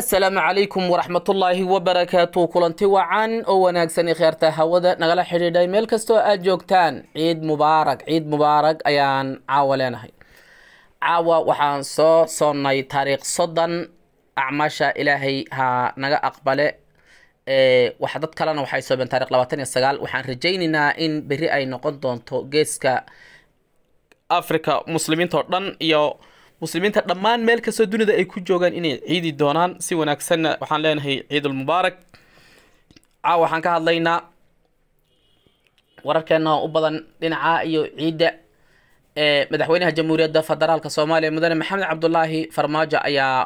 asalaamu calaykum waraxmatullaahi wabarakaatu kulanti wacan oo wanaagsan ee kheerta hawada nagala xidhiidhay meel kastoo aad joogtaan ciid mubaarag ciid mubaarak ayaan caawa leenahay caawa waxaan soo soonnay taariikh soddon acmaasha ilaahay ha naga aqbale wax dad kalena waxay soobeen taarikh labaatan iyo sagaal waxaan rajaynaynaa in beri ay noqon doonto geeska africa muslimiinta oo dhan iyo muslimiinta dhammaan meel kastoo dunida ay ku joogaan inay ciidi doonaan si wanaagsanna waxaan leenahay ciidulmubaarak caaw waxaan ka hadlaynaa wararkeenna oo u badan dhinaca iyo ciidda madaxweynaha jamhuuriyadda federaalka soomaaliya mudane maxamed cabdulaahi farmaajo ayaa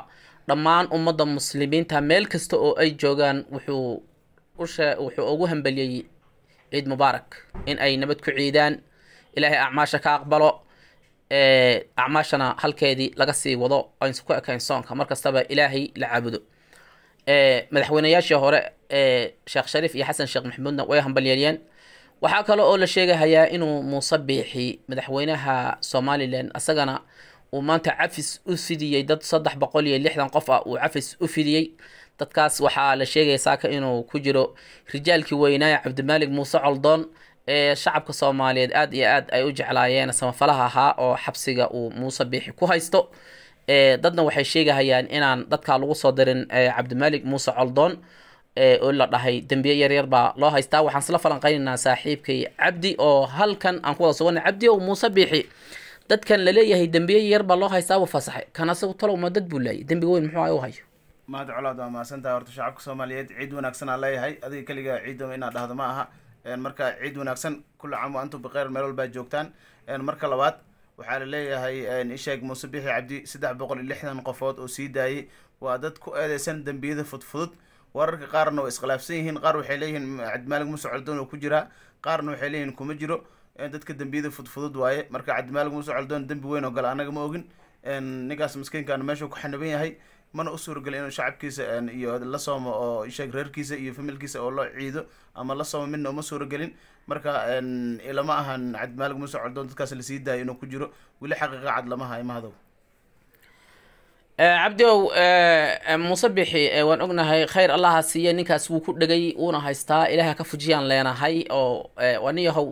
dhammaan ummadda muslimiinta meel kasta oo ay joogaan wuxuu wuxuu ugu hambeliyey ciid mubaarak in ay nabad ku ciidaan ilaahay acmaasha ka aqbalo acmaashana halkeedii laga sii wado aysu ku ekayn soonka mar kastaba ilaahay la caabudo madaxweyneyaashii hore sheekh shariif iyo xasan sheekh maxamuudna way hambalyeeliyeen waxaa kale oo la sheegahayaa inuu muuse biixi madaxweynaha somalilan isagana uu maanta cafis u fidiyey dad saddex boqol iyo lixdan qof ah uu cafis u fidiyey dadkaas waxaa la sheegaya saaka inuu ku jiro rijaalkii weynaa cabdimaalig muuse coldoon shacabka soomaaliyeed aad iyo aad ay u jeclaayeen samafalaha ahaa oo xabsiga uu muuse biixi ku haysto dadna waxay sheegahayaan inaan dadkaa lagu soo dirin cabdimaalik muuse coldoon oo la dhahay dembiye yaryar baa loo haystaa waxaan isla falanqaynaynaa saaxiibkay cabdi oo halkan aan ku wada sugana cabdi oo muuse biixi dadkan la leeyahay dembiye yar baa loo haystaa wuu fasaxay kan asagu talow ma dad buu laayay dembiga weyn muxuu ay u hayo mahad colaad waa mahadsantahay horta shacabka soomaaliyeed ciid wanaagsan aa leeyahay adiga keliga ciidoma inaad dhahdo ma aha marka ciid wanaagsan kula cam wa antum meel walbaa joogtaan marka labaad waxaa laleeyahay isheeg muuse bixi cabdi saddex boqol iyo lixdan qofood oo sii daayay waa dad ku eedeysan dembiyada fudfudud wararka qaarna way iskhilaafsan yihiin qaar waxay leeyihiin cabdimaalig muuse coldoon oo ku jiraa qaarna waxay leeyihiin kuma jiro dadka dembiyada fudfudud waaye marka cabdimaalig muuse coldoon dembi weyn oo gala anaga ma ogin ninkaas maskiinkan meeshuu ku xanaban yahay mana u suuragelin inuu shacabkiisa iyo la soomo oo sheeg reerkiisa iyo familkiisa oo loo ciido ama la soomo midna uma suuragelin marka ilama ahan cabdimaalig muuse coldoon dadkaas lasii daayo inuu ku jiro weli xaqiiqa cad lama hayo mahadow eh, cabdiow eh, eh, muuse bixi waan ognahay khayr allaha ha siiye ninkaas wuu ku dhegay wuuna haystaa ilaah ka fujiyaan leenahay oo aniyahow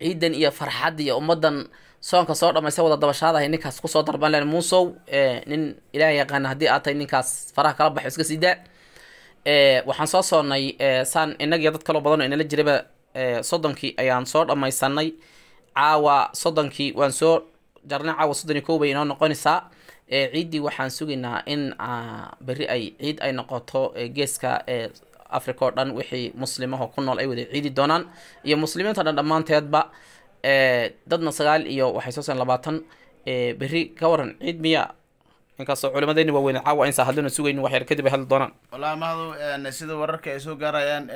ciidan iyo farxad iyo ummaddan soonka soo dhamaysa wada dabashaadahay ninkaas kusoo darban len muusow nin ilaah yaqaana haddii aad tahay ninkaas faraha kala baxo iska sii waxaan soo soonnay saan innagiyo dad kaloo badan oo inala jiraba soddonkii ayaan soo dhamaysanay caawa soddonkii waan soo jarnay caawa soddon iyo kow bay inoo noqonaysaa ciiddii waxaan sugaynaa in beri ay ciid ay noqoto geeska africa oo dhan wixii muslimaho ku nool ay wada ciidi doonaan iyo muslimiinta dhan dhammaanteedba dadna sagaal iyo waxay soo seen labaatan berri ka waran ciid miya inkaastoo culimadeeni waaweyn caawa insa hadlana sugayn waxyar kadib ay hadli doonaan wallahi mahadu sida wararka ay soo gaarayaan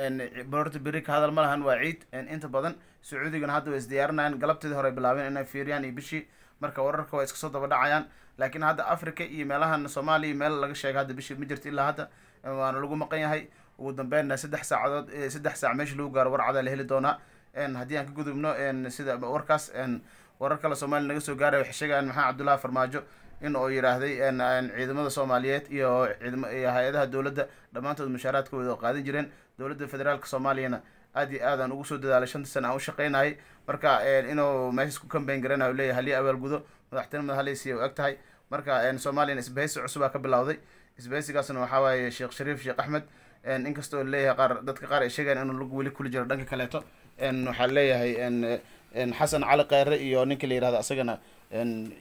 horta berri ka hadal ma lahan waa ciid inta badan sacuudigana hadda way isdiyaarinayaan galabteedii hore bilaabeen inay fiiriyaan iyo bishii marka wararka waa iska soo daba dhacayaan laakiin hadda africa iyo meelahan soomaaliya iyo meel laga sheegay hadda bishii ma jirto ilaa hadda waana lagu maqan yahay ugu dambeynna saddex saacadood saddex saac meesha lagu gaaro warcadaa la heli doonaa haddii aan ka gudubno sida warkaas warar kale soomaliya naga soo gaaraya waxay sheegayaan maxaa cabdullahi farmaajo in uu yidhaahday ciidamada soomaaliyeed iyo hay-adaha dowladda dhammaantood mushaaraadkooda oo qaadan jireen dowladda federaalk soomaaliyana aad iyo aadaan ugu soo dadaalay shanta sane aan u shaqaynayay marka inuu meeshas ku kambayn garanayo leeyahy halii abaalgudo madaxtinimada halaysiiya u eg tahay marka soomaliyan isbahaysi cusubaa ka bilowday isbahaysigaasna waxaa waaye sheekh shariif sheekh axmed inkastoo leeyahay qaar dadka qaar ay sheegayaan inuu weli kuli jiro dhanka kaleeto waxaan leeyahay xasan cali kheyre iyo ninka la yihahda asagana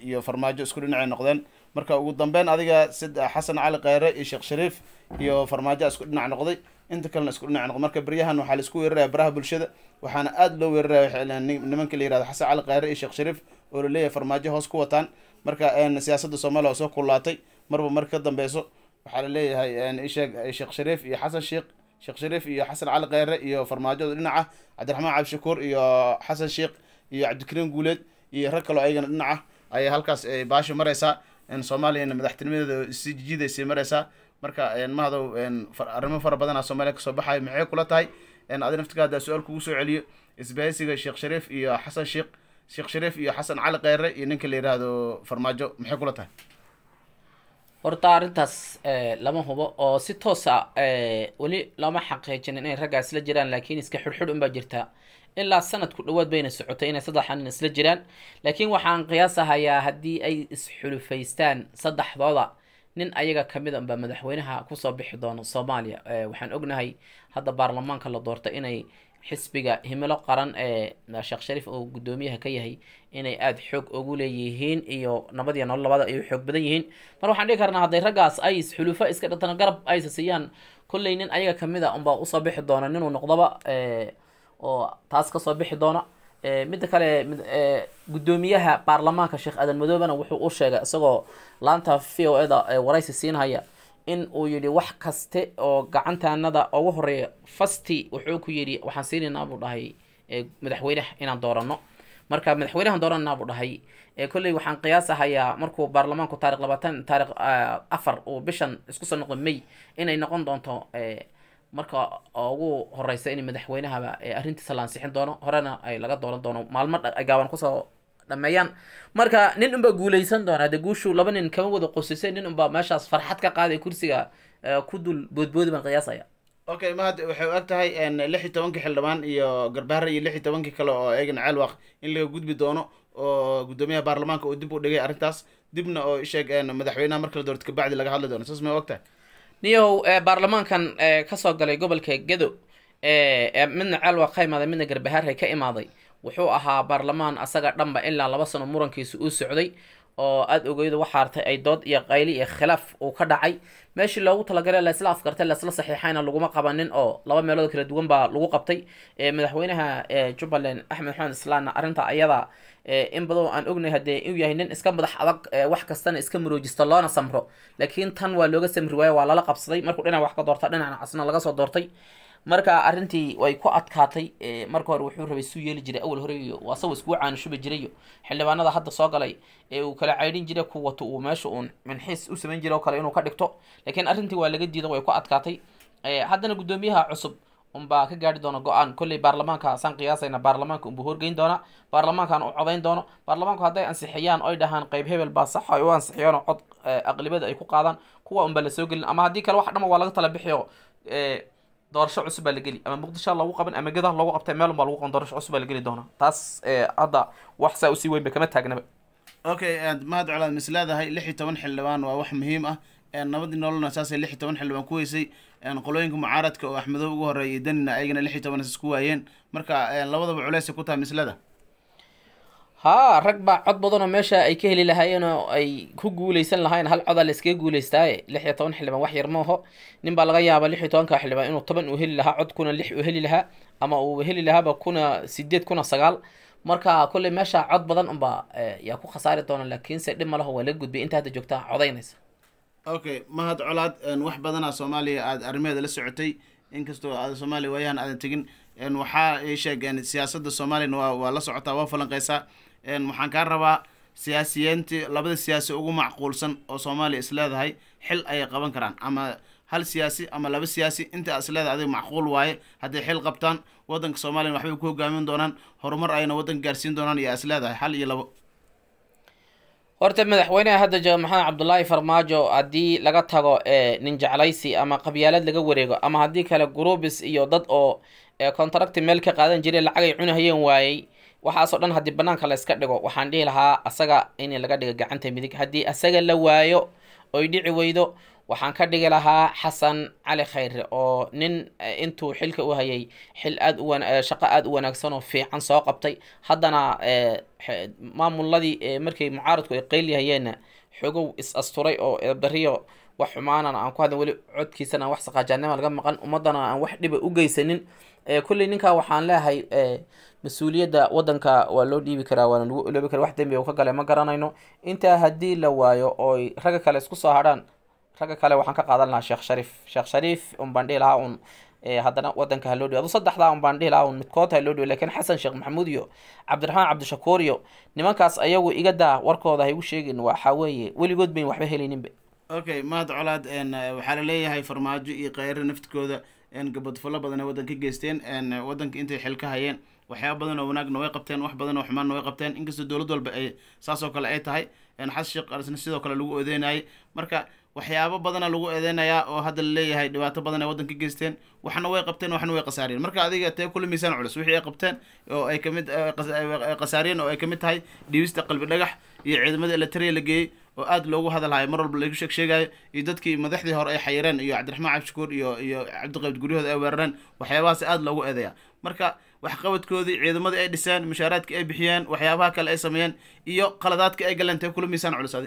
iyo farmaajo isku dhinacay noqdeen marka ugu dambeyn adiga sid xasan cali kheyre iyo sheekh shariif iyo farmaajo isku dhinac noqday inta kalena isku dhinac noqday marka beryahan waxaa la isku weeraraya baraha bulshada waxaana aada loo weeraraya nimanka la yihahdo xasan cali kheyre iyo sheekh shariif oo laleeyahay farmaajo hoos ku wataan marka siyaasada soomaaliya oo soo kulaatay marba marka ka dambeyso waxaa la leeyahay sheekh shariif iyo xasan sheekh sheekh shariif iyo xasan cali kheyre iyo farmaajada dhinaca cabdiraxmaan cabdishakuur iyo xasan sheekh iyo cabdikariim guuleed iyo rag kaloo ayagana dhinaca ayay halkaas eh, baashi maraysaa soomaaliyana madaxtinimadeeda si jijiidaysay maraysaa marka mahadow arrimo fara badanaa soomaaliya kasoo baxayo maxay kula tahay adi naftiga haddaa su-aal kugu soo celiyo isbahaysiga sheekh shariif iyo xasan sheekh sheekh shariif iyo xasan cali kheyre iyo ninka la yihaahdo farmaajo maxay kula tahay horta arrintaas eh, lama hubo oo si toosa ah, eh, weli looma xaqiijin inay raggaas la jiraan laakiin iska xudhxudh unbaa jirta ilaa sanadku dhowaad bayna socotay inay saddexan isla jiraan laakiin waxaan qiyaasahayaa haddii ay isxulufaystaan saddexdooda nin ayaga kamid unbaa madaxweynaha kusoo bixi doono soomaaliya eh, waxaan ognahay hadda baarlamaanka la doortay inay xisbiga himilo qaran ee eh, sheekh shariif oo guddoomiyaha ka yahay inay aada xoog ugu leeyihiin iyo nabadiya nolo labaad ay xoog badan yihiin mar waxaan dhihi karnaa hadday raggaas ay xulufo iska dhintan garab aysa siiyaan kolley nin ayaga kamid a unbaa usoo bixi doona ninuu noqdaba eh, oo taas kasoo bixi doona midda kale guddoomiyaha baarlamaanka sheekh aadan madoobena wuxuu u sheegay isagoo laanta v o eda waraysi siinhaya in uu yidhi wax kaste oo gacantaanada ugu horeeya fasti wuxuu ku yidhi waxaan siinaynaa buu dhahay madaxweyneha inaan doorano marka madaxweynehan doorananaa buu dhahay kolley waxaan qiyaasahayaa markuu baarlamaanku taarikh labaatan taarikh afar uu bishan isku soo noqday may inay noqon doonto marka ugu horeysa in madaxweynahaba eh, arrinta salaansiixin doono horena ay laga doonan doono maalmo gaaban kusoo dhameeyaan marka nin unbaa guuleysan doona de guushu laba nin kama wada qosisay nin unbaa meeshaas farxad ka qaaday kursiga eh, ku dul boodboodi baan qiyaasaya okay mahad waxay u eg tahay lix iyo tobankii xildhibaan iyo garbahare iyo lix iyo tobankii kale oo eegna ceelwaaq in laga gudbi doono oo guddoomiyaha baarlamaanka oo dib u dhigay arrintaas dibna oo isheeg madaxweynaha markala doorto kabacdi laga hadli doono saas may og tahay niyahow eh, baarlamaankan eh, kasoo galay gobolka gedo eh, midna ceelwa ka imaaday midna garbahaarhay ka imaaday wuxuu ahaa baarlamaan asaga dhanba ilaa laba sano murankiisa uu socday oo aada ogeydo waxaartay ay dood iyo qayli iyo khilaaf uu ka dhacay meeshii loogu talagalay laysla afgartay laysla saxiixayna laguma qabanin oo laba meelood kala duwan baa lagu qabtay madaxweynaha jubbaland axmed maxamed islaanna arrinta ayada in badan aan ognay haddee inuu yahay nin iska madax adag wax kastana iska maroojisto loona samro laakiin tan waa looga samri waayo waa lala qabsaday markuu dhinac wax ka doorta dhinacna casna laga soo doortay marka arrintii way ku adkaatay marka hore wuxuu rabay suu yeeli jiray awal hore iyo asaga iskuu caanishubi jirayo xildhibaanada hadda soo galay ee uu kala caydhin jiray kuwata uu meesha uun minxiis u samayn jiray oo kale inuu ka dhigto laakiin arrintii waa laga diida way ku adkaatay haddana guddoomiyaha cusub unbaa ka gaari doona go-aan kolley baarlamaanka saan qiyaasayna baarlamaanka unbuu horgeyn doona baarlamaankan u codayn doono baarlamaanku hadday ansixiyaan oy dhahaan qeyb hebel baa sax ay ah, u ansixiyaan oo cod eh, aqlibada ay ku qaadaan kuwa unbaa lasoo gelin ama haddii kale wax dhan waa laga tala bixiyo eh, doorasho cusub baa la geli ama muqdishoa lagu qaban ama gadah lagu qabtay meel unbaa lagu qaban doorasho cusub baa la geli doona taas eh, hadda wax saa usii weynba kama taagnaba okay mahad colaad mis leedahay lix iyo toban xildhibaan waa wax muhiim ah nabadii nololna saasay lix iyo toban xildhibaan ku weysay qolooyinka mucaaradka oo axmedow ugu horeeyay danina ayagana lix iyo toban is isku waayeen marka labadaba culeysay ku tahay mislada haa rag baa cod badanoo meesha ay ka heli lahaayeen oo ay ku guuleysan lahaayeen hal codaa layskaga iskaga guuleystaaye lix iyo toban xildhibaan wax yarmaaho ma nin baa laga yaaba lix iyo tobanka xildhibaan inuu toban uu heli lahaa cod kuna lix uu heli lahaa ama uu heli lahaaba kuna sideed kuna sagaal marka kolley meesha cod badan unbaa yaa ku khasaari doona laakiinse dhib ma laho waa laga gudbay intaa hadda joogtaa codaynaysa okay mahad colaad wax badanaa soomaaliya aad arrimaheeda la socotay inkastoo aada soomaaliya waayahan aadan tegin waxaa sheegeen siyaasadda soomaaliyana wa waa la socotaa waa falanqeysaa waxaan kaa rabaa siyaasiyiintii labada siyaasi ugu macquulsan oo soomaaliya is leedahay xil ayay qaban karaan ama hal siyaasi ama laba siyaasi inta aad is leedahay adiga macquul waaye hadday xil qabtaan waddanka soomaliyan waxbay ku hogaamin doonaan horumar ayna waddanka gaarsiin doonaan iyo aad leedahay hal iyo labo horta madaxweyneha hadda jooga maxamed cabdulaahi farmaajo haddii laga tago nin jeclaysi ama qabyaalad laga wareego ama haddii kale groubis iyo dad oo contracti meel ka qaadan jireen lacagay cunahayeen waayey waxaasoo dhan haddii bannaanka layska dhigo waxaan dhihi lahaa asaga in laga dhiga gacanta midig haddii asaga la waayo oy dhici weydo waxaan ka dhigi lahaa xasan cali khayre oo nin eh, intuu xilka u hayay xil aad eh, shaqo aad u wanaagsan oo fiican soo qabtay haddana eh, maamuladii markay mucaaradku ay qeyliyahayeenna xogow is asturay oo eedariyo wax xumaanana aan ku hadlin weli codkiisana wax saqaajaanima laga maqan ummadana aan wax dhiba u geysanin kulley ninkaa waxaan leehay mas-uuliyadda waddanka waa loo dhiibi karaa waana lagu oloobi kara wax dembi u ka galay ma garanayno intaa haddii la waayo oy ragga kale isku soo hadhaan ragga kale waxaan ka qaadan lahaa sheekh shariif sheekh shariif unbaan dhihi lahaa un haddana wadanka ha loo adu saddexdaa unbaan dhihi lahaa un midkood ha loo dhiyo xasan sheekh maxamuud iyo cabdiraxmaan cabdishakuur iyo nimankaas ayagu iga daa warkooda ha igu sheegin waxaa weeye weligood bayn waxba helayninba okay mahad colaad waxaa la leeyahay farmaajo iyo kheyro naftkooda gabadfallo badan ay wadan ka geysteen wadanka intay xilka hayeen waxyaaba badan oo wanaagna way qabteen wax badan oo xumaanna way qabteen inkastoo dowlad walba ay saas oo kale ay tahay xas sheekh arsna sidoo kale lagu odeynayay marka waxyaabo badana lagu eedeynayaa oo hadda laleeyahay dhibaato badan ay waddanka geysteen waxna way qabteen waxna way khasaariyeen marka adiga tee kula miisaan culus wixii ay qabteen oo ay kamid eh, eh, eh, khasaariyeen oo ay kamid tahay dhiibista qalbi dhagax iyo ciidamada eletariya la geeyey oo aad loogu hadalhayo mar walba lagu sheeg sheegayo iyo dadkii madaxdii hore ay xayireen iyo cabdiraxmaan cabdishakuur iyo iyo cabdiqaabid guryahooda ay weerareen waxyaabahaas aada loogu eedeeyaa marka waxqabadkoodii ciidamadii ay dhiseen mushaaraadkii ay bixiyeen waxyaabaha kale ay sameeyeen iyo qaladaadka ay galeen tee kula miisaan culus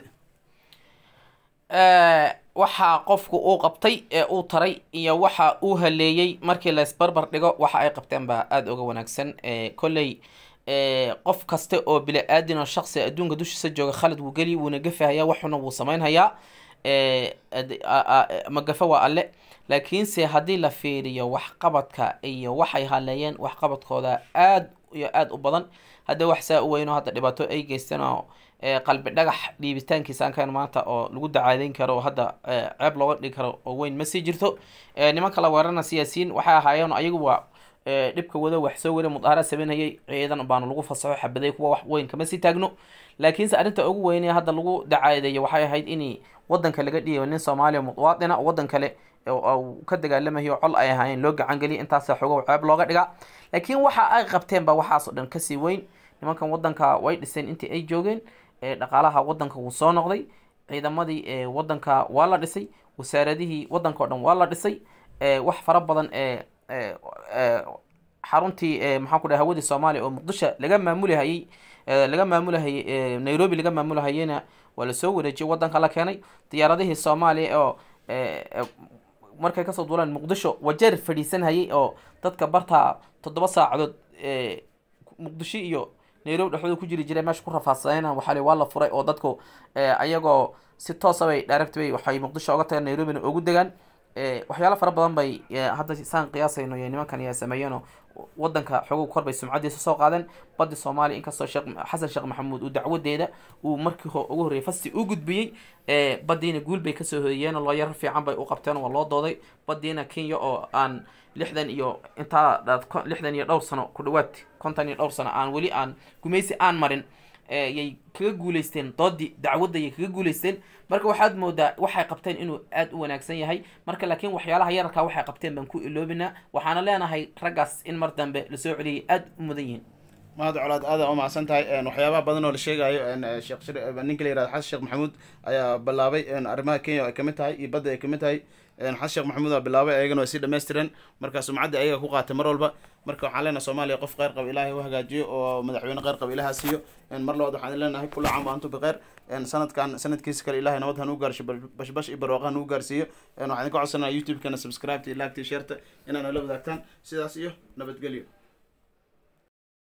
Eh, waxa qofku uu qabtay ee uu taray iyo waxa uu haleeyey markii laysbarbar dhigo waxa ay qabteen baa aada uga wanaagsan eh, kolley eh, qof kasta oo bila-aadin oo shaqsi adduunka dushiisa jooga khalid wuu geli wuuna gafahaya waxuna wuu samaynhayaa magafa waa alle laakiinse haddii la fiiriyo waxqabadka iyo waxay haleeyeen waxqabadkooda aada iyo aada u badan haddee wax saa u weyno hadda dhibaato ay geystanoo qalbi dhagax dhiibitaankiisa aan maanta oo lagu dacaadeyn karo oo hadda ceeb looga dhigi karo oo weyn ma sii jirto nimanka la weerarana siyaasiyiin waxay ahaayeen ayagu waa dhibka wado wax soo weli mudaahara sameynhayay ciidan baanu lagu fasaxo xabaday kuwa wax weyn kama sii taagno laakiinse arrinta ugu weynee hadda lagu dacaadeeyo waxay ahayd in wadanka laga dhiibayo nin soomaaliya muwaadina wadan kale ka dagaalamayo col ay ahaayeen loo gacangeliya intaasa ah xoogo ceeb looga dhiga laakiin waxa ay qabteen baa waxaasoo dhan kasii weyn nimankan wadanka way dhiseen intii ay joogeen dhaqaalaha wadanka wuu soo noqday ciidamadii wadanka waa la dhisay wasaaradihii wadanka o dhan waa la dhisay wax fara badan ee xaruntii ku dhaha hawadii soomaaliya oo muqdisho laga maamulahayey laga maamulahayey nairobi laga maamulahayeyna waa lasoo wareejiyey wadanka la keenay diyaaradihii soomaaliya oo markay kasoo duulaan muqdisho wajeer fadhiisanhayey oo dadka bartaa toddoba saacadood muqdisho iyo nairobi dhexdooda ku jiri jiray meesha ku rafaadsanayna waxaa waa la furay oo dadku eh, ayagoo si toosa ah bay direct bay waxay muqdisho oga tageen nairobina ugu degaan eh, waxyaalo fara badan bay eh, hadda saan qiyaasayno nimankan ayaa sameeyeenoo wadanka xogow kor bay sumcadiisa soo qaadeen badi soomaaliya inkastoo shee xasan sheekh maxamuud uu dacwadeeda uu markii ugu horreeyay fasti u gudbiyey badiina guul bay kasoo hoyiyeen loo yaro fiican bay u qabteen waa loo dooday badiina kenya oo aan lixdan iyo intaa dhaad lixdan iyo dhowr sano ku dhawaad kontan iyo dhowr sano aan weli aan gumaysi aan marin yay kaga guuleysteen doodii dacwadda yay kaga guuleysteen marka waxaad moodaa waxay qabteen inuu aad u wanaagsan yahay marka laakiin waxyaalaha yararkaa waxay qabteen baan ku iloobinaa waxaana leenahay raggaas in mar dambe lasoo celiyay aad u mudan yihiin mahad colaad aada u mahadsan tahay waxyaabaha badan oo la sheegaayo ninka la yirahdo xasan sheekh maxamuud ayaa bilaabay arrimaha kenya ay kamid tahay iyo badda ay kamid tahay xasan sheekh maxamuud aa bilaabay ayagana waa sii dhammaystireen marka sumcadda ayaga ku qaatay mar walba marka waxaan leenahay soomaaliya qof kheyr qaba ilaahay u hagaajiyo oo madaxweyne kheyr qaba ilaha siiyo mar labaad waxaan leenahay kula caam antu bikheyr sanadkan sanadkiisa kale ilahay nabad hanuu gaarsho bashbash iyo barwaaqa hanuu gaarsiiyo waxaan idinka codsanaya youtube-kana subscribe-ta iyo like iyo share inaad noola wadaagtaan sidaas iyo nabadgelyo